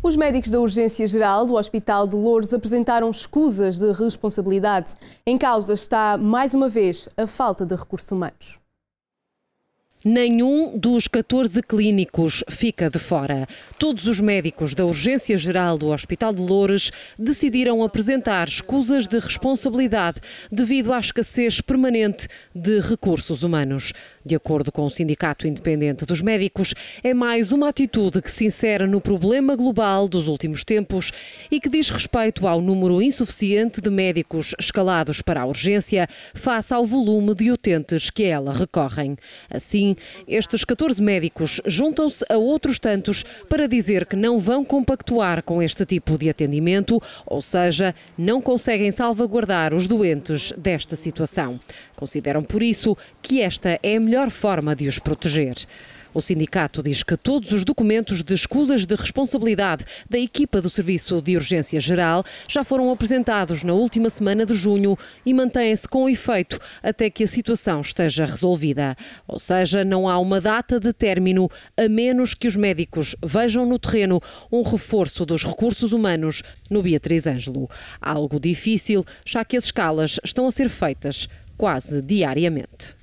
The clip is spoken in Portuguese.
Os médicos da Urgência Geral do Hospital de Louros apresentaram escusas de responsabilidade. Em causa está, mais uma vez, a falta de recursos humanos. Nenhum dos 14 clínicos fica de fora. Todos os médicos da Urgência Geral do Hospital de Loures decidiram apresentar escusas de responsabilidade devido à escassez permanente de recursos humanos. De acordo com o Sindicato Independente dos Médicos, é mais uma atitude que se insere no problema global dos últimos tempos e que diz respeito ao número insuficiente de médicos escalados para a urgência face ao volume de utentes que a ela recorrem. Assim, estes 14 médicos juntam-se a outros tantos para dizer que não vão compactuar com este tipo de atendimento, ou seja, não conseguem salvaguardar os doentes desta situação. Consideram, por isso, que esta é a melhor forma de os proteger. O sindicato diz que todos os documentos de escusas de responsabilidade da equipa do Serviço de Urgência Geral já foram apresentados na última semana de junho e mantêm-se com efeito até que a situação esteja resolvida. Ou seja, não há uma data de término, a menos que os médicos vejam no terreno um reforço dos recursos humanos no Beatriz Ângelo. Algo difícil, já que as escalas estão a ser feitas quase diariamente.